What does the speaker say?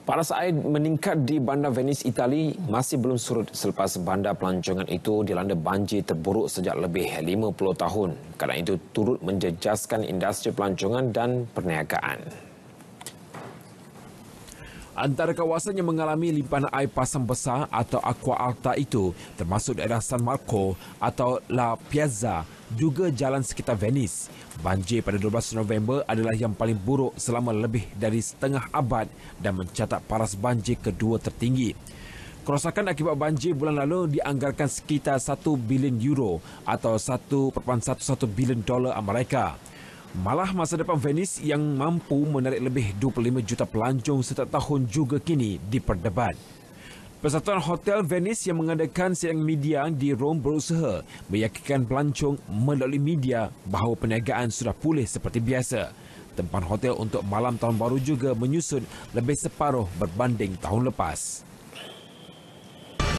Paras air meningkat di bandar Venice, Itali masih belum surut selepas bandar pelancongan itu dilanda banjir terburuk sejak lebih 50 tahun. Kerana itu turut menjejaskan industri pelancongan dan perniagaan. Antara kawasan yang mengalami limpahan air pasang besar atau aqua alta itu termasuk daerah San Marco atau La Piazza juga jalan sekitar Venice. Banjir pada 12 November adalah yang paling buruk selama lebih dari setengah abad dan mencatat paras banjir kedua tertinggi. Kerosakan akibat banjir bulan lalu dianggarkan sekitar 1 bilion euro atau 1.11 bilion dolar Amerika. Malah masa depan Venice yang mampu menarik lebih 25 juta pelancong setiap tahun juga kini diperdebat. Persatuan Hotel Venice yang mengadakan siang media di Rome berusaha meyakinkan pelancong melalui media bahawa perniagaan sudah pulih seperti biasa. Tempat hotel untuk malam tahun baru juga menyusun lebih separuh berbanding tahun lepas.